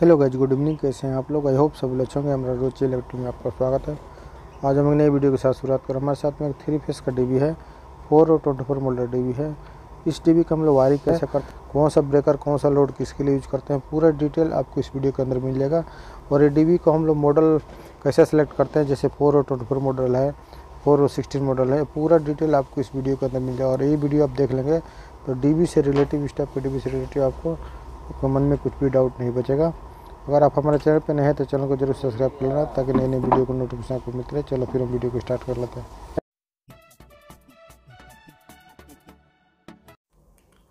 hello गज good evening कैसे हैं आप लोग आई होप सब लोग अच्छे होंगे हमारा रोची इलेक्ट्रिक में आपका स्वागत है आज हम एक नई वीडियो के साथ शुरुआत करें हमारे साथ में एक थ्री फेस का डीवी है फोर और ट्वेंटी फोर मोटर टीवी है इस टीवी का हम लोग वायरिंग कैसे करते हैं कौन सा ब्रेकर कौन सा लोड किसके लिए यूज करते हैं पूरा डिटेल आपको इस वीडियो के अंदर मिल जाएगा और ये डी को हम लोग मॉडल कैसे सेलेक्ट करते हैं जैसे फोर और ट्वेंटी फोर मॉडल है फोर और सिक्सटीन मॉडल है पूरा डिटेल आपको इस वीडियो के अंदर मिल जाएगा और ये वीडियो आप देख लेंगे तो डी से रिलेटिव इस टाइप के डी से रिलेटिव आपको आपके मन में कुछ भी डाउट नहीं बचेगा अगर आप हमारे चैनल पर नए हैं तो चैनल को जरूर सब्सक्राइब कर लेना ताकि नई नई वीडियो को नोटिफिकेशन आपको मिलते रहे चलो फिर हम वीडियो को स्टार्ट कर लेते हैं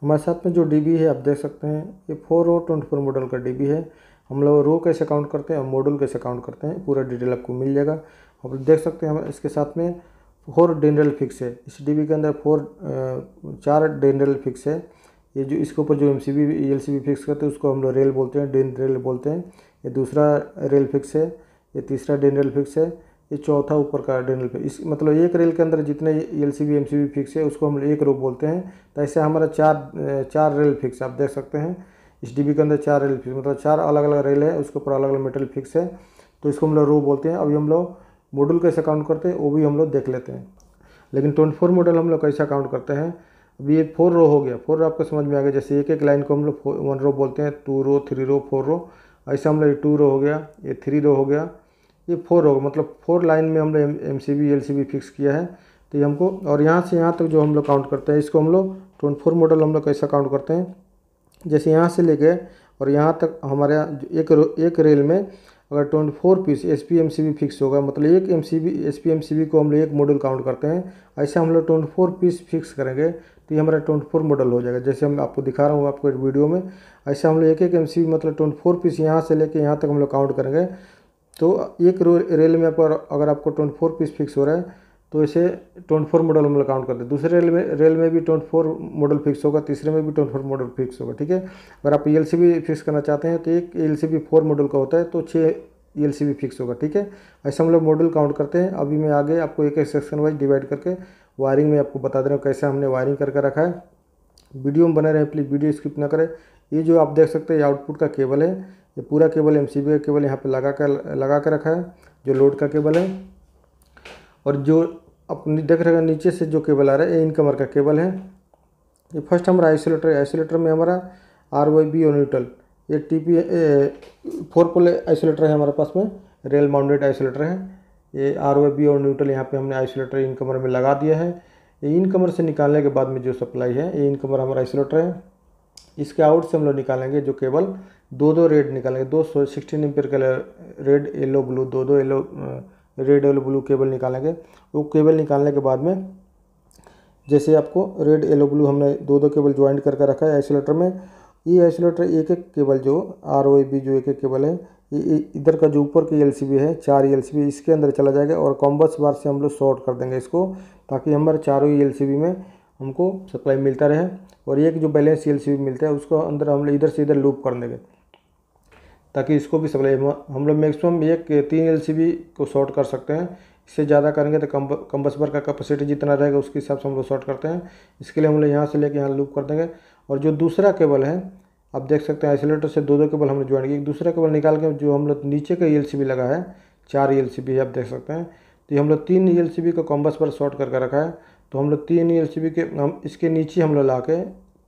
हमारे साथ में जो डीबी है आप देख सकते हैं ये फोर और ट्वेंटी फोर मॉडल का डीबी है हम लोग रो कैसे काउंट करते हैं और मॉडल कैसे काउंट करते हैं पूरा डिटेल आपको मिल जाएगा आप देख सकते हैं हम इसके साथ में फोर डेंड्रल फिक्स है इस डीबी के अंदर फोर चार डेंड्रल फिक्स है ये जो इसके ऊपर जो M C B L C B fix करते हैं उसको हम लोग रेल बोलते हैं डेन रेल बोलते हैं ये दूसरा रेल फिक्स है ये तीसरा डेन रेल फिक्स है ये चौथा ऊपर का डेन रेल फिक्स इस मतलब एक रेल के अंदर जितने L C B M C B fix है उसको हम लोग एक रोप बोलते हैं तो ऐसे हमारा चार चार रेल फिक्स आप देख सकते हैं इस बी के अंदर चार रेल फिक्स मतलब चार अलग अलग रेल है उसके ऊपर अलग अलग मेटेरियल फिक्स है तो इसको हम लोग रो बोलते हैं अभी हम लोग मॉड्यूल कैसे काउंट करते हैं वो भी हम लोग देख लेते हैं लेकिन ट्वेंटी फोर मॉडल हम लोग कैसे काउंट करते हैं अब ये फोर रो हो गया फोर रो आपको समझ में आ गया जैसे एक एक लाइन को हम लोग वन रो बोलते हैं two row three row four row ऐसे हम लोग ये टू रो हो गया ये थ्री रो हो गया ये फोर रो मतलब फोर लाइन में हम लोग M C B L C B fix किया है तो ये हमको और यहाँ से यहाँ तक तो जो हम लोग काउंट करते हैं इसको हम लोग ट्वेंटी फोर मॉडल हम लोग कैसा काउंट करते हैं जैसे यहाँ से ले गए और यहाँ तक हमारे यहाँ एक एक रेल में अगर twenty four piece S P M C B fix होगा मतलब एक M C B S P M C B को हम लोग एक मॉड्यूल काउंट करते हैं ऐसे हम लोग ट्वेंटी फोर पीस फिक्स करेंगे तो ये हमारा ट्वेंटी फोर मॉडल हो जाएगा जैसे हम आपको दिखा रहा हूँ आपको वीडियो में ऐसे हम लोग एक एक एम मतलब ट्वेंटी फोर पीस यहाँ से लेके यहाँ तक हम लोग काउंट करेंगे तो एक रेल में आप अगर आपको ट्वेंटी फोर पीस फिक्स हो रहा है तो इसे ट्वेंटी फोर मॉडल हम लोग काउंट करते हैं दूसरे रेल में रेल में भी ट्वेंटी फोर मॉडल फिक्स होगा तीसरे में भी ट्वेंटी फोर मॉडल फिक्स होगा ठीक है अगर आप एल भी फिक्स करना चाहते हैं तो एक L C B four model का होता है तो छः एल सी बी फिक्स होगा ठीक है ऐसे हम लोग मॉडल काउंट करते हैं अभी मैं आगे आपको एक एक सेक्शन वाइज डिवाइड करके वायरिंग में आपको बता दे रहा हूँ कैसे हमने वायरिंग करके रखा है वीडियो में बने रहे प्लीज़ वीडियो स्किप ना करें ये जो आप देख सकते हैं आउटपुट का केबल है ये पूरा केबल एम का केबल यहाँ पर लगा कर लगा कर रखा है जो लोड का केबल है और जो आप देख रहे हैं नीचे से जो केबल आ रहा है ये इनकमर का केबल है ये फर्स्ट हमारा आइसोलेटर है आइसोलेटर में हमारा आर वाई बी और न्यूट्रल ये T P four pole isolator है हमारे पास में रेल माउंटेड आइसोलेटर है ये आर और न्यूट्रल यहाँ पे हमने आइसोलेटर इन कमर में लगा दिया है ये इन कमर से निकालने के बाद में जो सप्लाई है ये इन कमर हमारा आइसोलेटर है इसके आउट से हम लोग निकालेंगे जो केवल दो दो रेड निकालेंगे दो सौ सिक्सटीन एम्पियर का रेड येलो ब्लू दो दो yellow red yellow blue cable निकालेंगे वो केबल निकालने के बाद में जैसे आपको रेड येलो ब्लू हमने दो दो केबल ज्वाइंट करके रखा है आइसोलेटर में ये आइसोलेटर एक एक केबल जो आर ओ बी जो एक एक केबल है इधर का जो ऊपर की एल है चार एल इसके अंदर चला जाएगा और कॉम्बस बार से हम लोग शॉर्ट कर देंगे इसको ताकि हमारे चारों ही एल में हमको सप्लाई मिलता रहे और एक जो बैलेंस एल मिलता है उसको अंदर हम लोग इधर से इधर लूप कर देंगे ताकि इसको भी सप्लाई हम लोग मैक्सिमम एक तीन एल को शॉर्ट कर सकते हैं इससे ज़्यादा करेंगे तो कम बार का कैपेसिटी जितना रहेगा उसके हिसाब से हम लोग शॉर्ट करते हैं इसके लिए हम लोग यहाँ से लेके यहाँ लूप कर देंगे और जो दूसरा केबल है आप देख सकते हैं आइसोलेटर से दो दो केबल हमने ज्वाइन किया एक दूसरा केबल निकाल के जो हम लोग नीचे का ई लगा है चार ई है आप देख सकते हैं तो ये हम लोग तीन ई का कॉम्बस पर शॉर्ट करके रखा है तो हम लोग तीन ई के हम इसके नीचे हम लोग ला के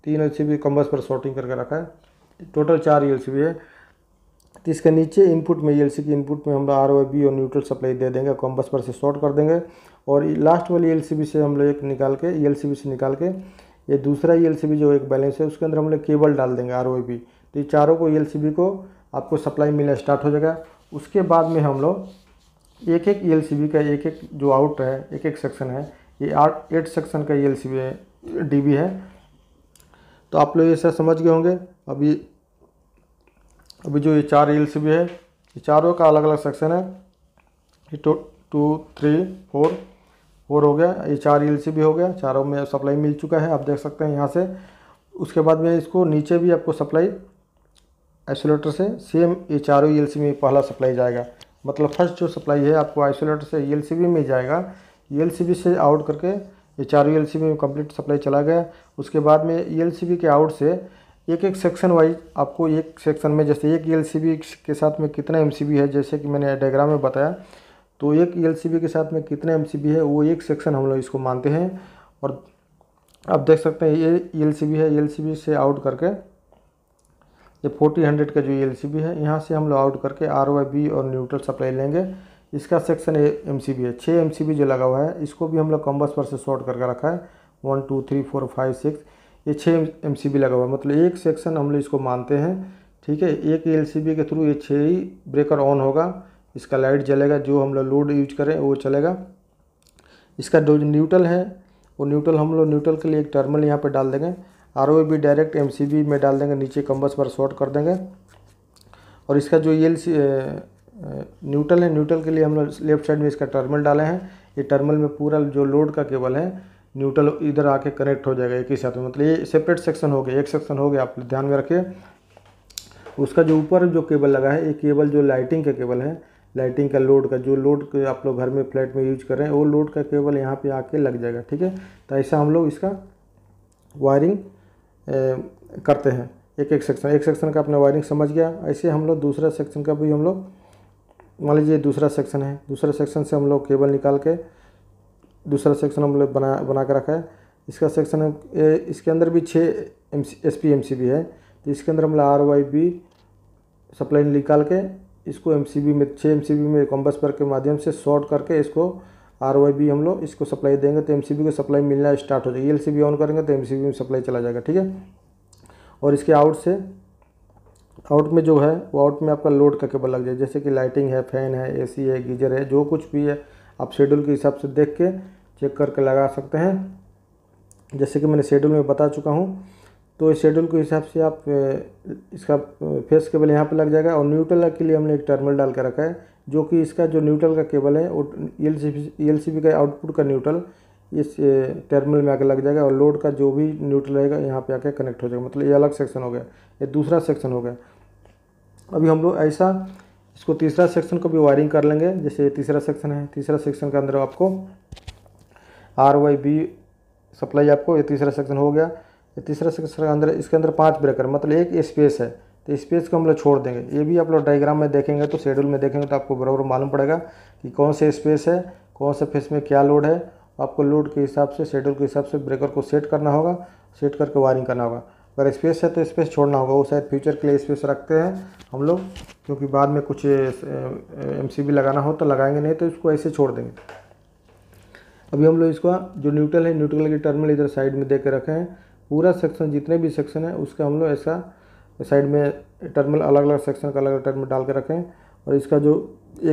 तीन एल सी बी कॉम्बस पर शॉर्टिंग करके रखा है टोटल चार ई है तो इसके नीचे इनपुट में ई की इनपुट में हम लोग आर ओ बी और न्यूट्रल सप्लाई दे देंगे कॉम्बस पर से शॉर्ट कर देंगे और लास्ट वाली ई से हम लोग एक निकाल के ई से निकाल के ये दूसरा ई e एल जो एक बैलेंस है उसके अंदर हम लोग केबल डाल देंगे आर e तो ये चारों को ई e को आपको सप्लाई मिलना स्टार्ट हो जाएगा उसके बाद में हम लोग एक एक ई का एक एक जो आउट है एक एक सेक्शन है ये आठ एट सेक्शन का ई एल है डी है तो आप लोग ऐसा समझ गए होंगे अभी अभी जो ये चार एल है ये चारों का अलग अलग सेक्शन है ये टू टू थ्री फोर और हो गया ये चार एल भी हो गया चारों में सप्लाई मिल चुका है आप देख सकते हैं यहाँ से उसके बाद में इसको नीचे भी आपको सप्लाई आइसोलेटर से सेम ये चारों ई में पहला सप्लाई जाएगा मतलब फर्स्ट जो सप्लाई है आपको आइसोलेटर से ई में जाएगा ई से आउट करके ये चारों ई में कम्प्लीट सप्लाई चला गया उसके बाद में ई के आउट से एक एक सेक्शन वाइज आपको एक सेक्शन में जैसे एक ई के साथ में कितना एम है जैसे कि मैंने डायग्राम में बताया तो एक एल के साथ में कितने एम है वो एक सेक्शन हम लोग इसको मानते हैं और आप देख सकते हैं ये एल है एल से आउट करके ये फोर्टी हंड्रेड का जो एल है यहाँ से हम लोग आउट करके आर बी और न्यूट्रल सप्लाई लेंगे इसका सेक्शन एम सी बी है छः एम सी बी जो लगा हुआ है इसको भी हम लोग कम्बस पर से शॉर्ट करके रखा है one two three four five six ये छः एम सी बी लगा हुआ है मतलब एक सेक्शन हम लोग इसको मानते हैं ठीक है एक एल सी बी के थ्रू ये छः ही ब्रेकर ऑन होगा इसका लाइट जलेगा जो हम लोग लोड यूज करें वो चलेगा इसका जो न्यूट्रल है वो न्यूट्रल हम लोग न्यूट्रल के लिए एक टर्मल यहाँ पर डाल देंगे आर भी डायरेक्ट एम में डाल देंगे नीचे कम्बस पर शॉर्ट कर देंगे और इसका जो ये न्यूट्रल है न्यूट्रल के लिए हम लोग लेफ्ट साइड में इसका टर्मल डाले हैं ये टर्मल में पूरा जो लोड का केबल है न्यूट्रल इधर आके कनेक्ट हो जाएगा एक ही साथ में मतलब ये सेपरेट सेक्शन हो गया एक सेक्शन हो गया आप ध्यान में रखिए उसका जो ऊपर जो केबल लगा है ये केबल जो लाइटिंग का केबल है लाइटिंग का लोड का जो लोड आप लोग घर में फ्लैट में यूज कर रहे हैं वो लोड का केबल यहाँ पे आके लग जाएगा ठीक है तो ऐसा हम लोग इसका वायरिंग करते हैं एक एक सेक्शन एक सेक्शन का अपने वायरिंग समझ गया ऐसे हम लोग दूसरा सेक्शन का भी हम लोग मान लीजिए दूसरा सेक्शन है दूसरा सेक्शन से हम लोग केबल निकाल के दूसरा सेक्शन हम लोग बना बना के रखा है इसका सेक्शन इसके अंदर भी छः M C S P M C भी है तो इसके अंदर हम लोग आर वाई बी सप्लाई निकाल के इसको एम में छः एम में पर के माध्यम से शॉर्ट करके इसको आर वाई हम लोग इसको सप्लाई देंगे तो एम को सप्लाई मिलना स्टार्ट हो जाएगी एल ऑन करेंगे तो एम में सप्लाई चला जाएगा ठीक है और इसके आउट से आउट में जो है वो आउट में आपका लोड का केबल लग जाए जैसे कि लाइटिंग है फैन है एसी है गीजर है जो कुछ भी है आप शेड्यूल के हिसाब से देख के चेक करके लगा सकते हैं जैसे कि मैंने शेड्यूल में बता चुका हूँ तो इस शेड्यूल के हिसाब से आप इसका फेस केबल यहाँ पर लग जाएगा और न्यूट्रल के लिए हमने एक टर्मिनल डाल कर रखा है जो कि इसका जो न्यूट्रल का केबल है वो एल सी का आउटपुट का न्यूट्रल इस टर्मिनल में आकर लग जाएगा और लोड का जो भी न्यूट्रल रहेगा यहाँ पे आकर कनेक्ट हो जाएगा मतलब ये अलग सेक्शन हो गया ये दूसरा सेक्शन हो गया अभी हम लोग ऐसा इसको तीसरा सेक्शन को भी वायरिंग कर लेंगे जैसे तीसरा सेक्शन है तीसरा सेक्शन के अंदर आपको आर वाई बी सप्लाई आपको ये तीसरा सेक्शन हो गया तो तीसरा सेक्शन के अंदर इसके अंदर पाँच ब्रेकर मतलब एक स्पेस है तो स्पेस को हम लोग छोड़ देंगे ये भी आप लोग डायग्राम में देखेंगे तो शेड्यूल में देखेंगे तो आपको बराबर मालूम पड़ेगा कि कौन से स्पेस है कौन से फेस में क्या लोड है आपको लोड के हिसाब से शेड्यूल के हिसाब से ब्रेकर को सेट करना होगा सेट करके वायरिंग करना होगा अगर स्पेस है तो स्पेस छोड़ना होगा वो शायद फ्यूचर के लिए स्पेस रखते हैं हम लोग क्योंकि बाद में कुछ एम लगाना हो तो लगाएंगे नहीं तो इसको ऐसे छोड़ देंगे अभी हम लोग इसका जो न्यूट्रल है न्यूट्रल की टर्मिनल इधर साइड में दे के रखे हैं पूरा सेक्शन जितने भी सेक्शन है उसका हम लोग ऐसा साइड में टर्मिनल अलग अलग सेक्शन का अलग अलग टर्मिनल डाल के रखें और इसका जो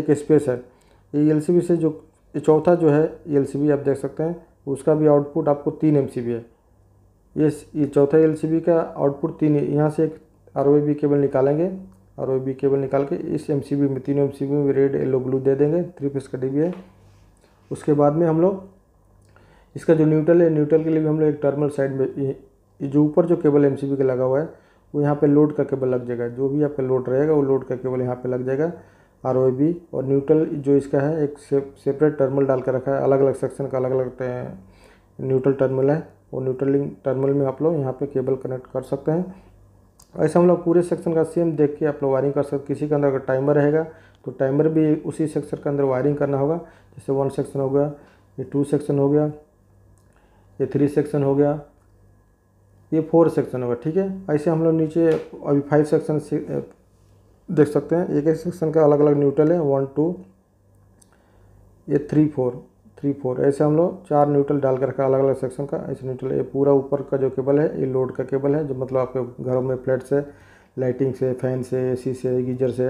एक स्पेस है ये एल से जो चौथा जो है एल आप देख सकते हैं उसका भी आउटपुट आपको तीन एम है ये ये चौथा एल का आउटपुट तीन यहाँ से एक आर केबल निकालेंगे आर केबल निकाल के इस एम में तीनों एम में रेड येलो ब्लू दे देंगे थ्री फेस का डी है उसके बाद में हम लोग इसका जो न्यूट्रल है न्यूट्रल के लिए भी हम लोग एक टर्मल साइड में ये जो ऊपर जो केबल एम का लगा हुआ है वो यहाँ पे लोड का केबल लग जाएगा जो भी आपका लोड रहेगा वो लोड का केबल यहाँ पे लग जाएगा आर और न्यूट्रल जो इसका है एक सेपरेट टर्मल डाल कर रखा है अलग अलग सेक्शन का अलग अलग न्यूट्रल टर्मल है वो न्यूट्रल टर्मल में आप लोग यहाँ पे केबल कनेक्ट कर सकते हैं ऐसे हम लोग पूरे सेक्शन का सेम देख के आप लोग वायरिंग कर सकते किसी के अंदर अगर टाइमर रहेगा तो टाइमर भी उसी सेक्शन के अंदर वायरिंग करना होगा जैसे वन सेक्शन हो गया ये टू सेक्शन हो गया ये थ्री सेक्शन हो गया ये फोर सेक्शन होगा ठीक है ऐसे हम लोग नीचे अभी फाइव सेक्शन देख सकते हैं एक एक सेक्शन का अलग अलग न्यूट्रल है वन टू ये थ्री फोर थ्री फोर ऐसे हम लोग चार न्यूट्रल डाल कर रखा अलग अलग सेक्शन का ऐसे न्यूट्रल ये पूरा ऊपर का जो केबल है ये लोड का केबल है जो मतलब आपके घरों में फ्लैट से लाइटिंग से फैन से ए से गीजर से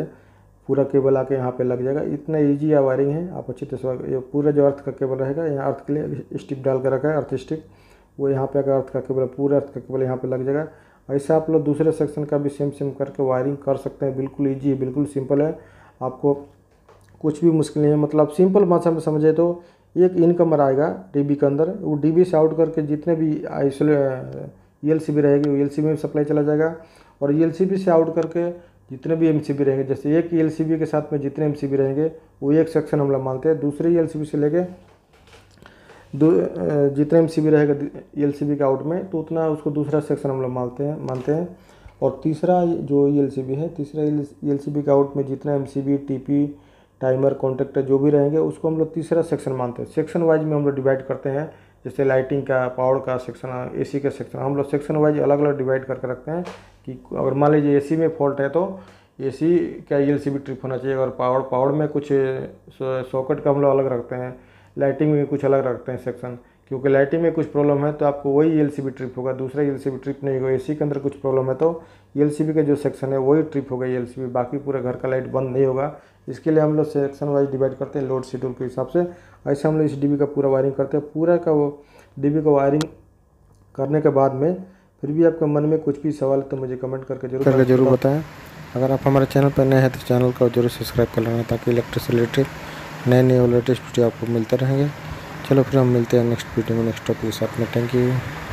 पूरा केबल आके यहाँ पे लग जाएगा इतना इजी या वायरिंग है आप तरह से पूरा जो अर्थ का केबल रहेगा यहाँ अर्थ के लिए स्टिप डाल कर रखा है अर्थ स्टिप वो यहाँ पे अगर अर्थ का केबल पूरा अर्थ का केबल यहाँ पे लग जाएगा ऐसे आप लोग दूसरे सेक्शन का भी सेम सेम करके वायरिंग कर सकते हैं बिल्कुल ईजी है बिल्कुल सिंपल है आपको कुछ भी मुश्किल नहीं है मतलब सिंपल भाषा में समझे तो एक इनकमर आएगा डी के अंदर वो डी से आउट करके जितने भी आइसोले ई एल सी बी रहेगी वो एल सी बी में सप्लाई चला जाएगा और ई एल सी बी से आउट करके जितने भी एम रहेंगे जैसे एक एल के साथ में जितने एम रहेंगे वो एक सेक्शन हम लोग मानते हैं दूसरे एल से लेके दो जितने एम रहेगा एल के आउट में तो उतना उसको दूसरा सेक्शन हम लोग मानते हैं मानते हैं और तीसरा जो एल है तीसरा एल के आउट में जितना एम टीपी टाइमर कॉन्टैक्टर जो भी रहेंगे उसको हम लोग तीसरा सेक्शन मानते हैं सेक्शन वाइज में हम लोग डिवाइड करते हैं जैसे लाइटिंग का पावर का सेक्शन एसी का सेक्शन हम लोग सेक्शन वाइज अलग अलग डिवाइड करके रखते हैं कि अगर मान लीजिए एसी में फॉल्ट है तो एसी का एल सी ट्रिप होना चाहिए अगर पावर पावर में कुछ सॉकेट का हम लोग अलग रखते हैं लाइटिंग में कुछ अलग रखते हैं सेक्शन क्योंकि लाइटिंग में कुछ प्रॉब्लम है तो आपको वही एल ट्रिप होगा दूसरा एल ट्रिप नहीं होगा सी के अंदर कुछ प्रॉब्लम है तो एल का जो सेक्शन है वही ट्रिप होगा एल बाकी पूरा घर का लाइट बंद नहीं होगा इसके लिए हम लोग सेक्शन वाइज डिवाइड करते हैं लोड शेड्यूल के हिसाब से ऐसे हम लोग इस डी का पूरा वायरिंग करते हैं पूरा का वो डीबी का वायरिंग करने के बाद में फिर भी आपके मन में कुछ भी सवाल तो मुझे कमेंट करके जरूर करके जरूर बताएं अगर आप हमारे चैनल पर नए हैं तो चैनल को जरूर सब्सक्राइब कर लेना ताकि इलेक्ट्रिक से रिलेटेड नए नए और लेटेस्ट वीडियो आपको मिलते रहेंगे चलो फिर हम मिलते हैं नेक्स्ट वीडियो में नेक्स्ट टॉपिक के साथ में थैंक यू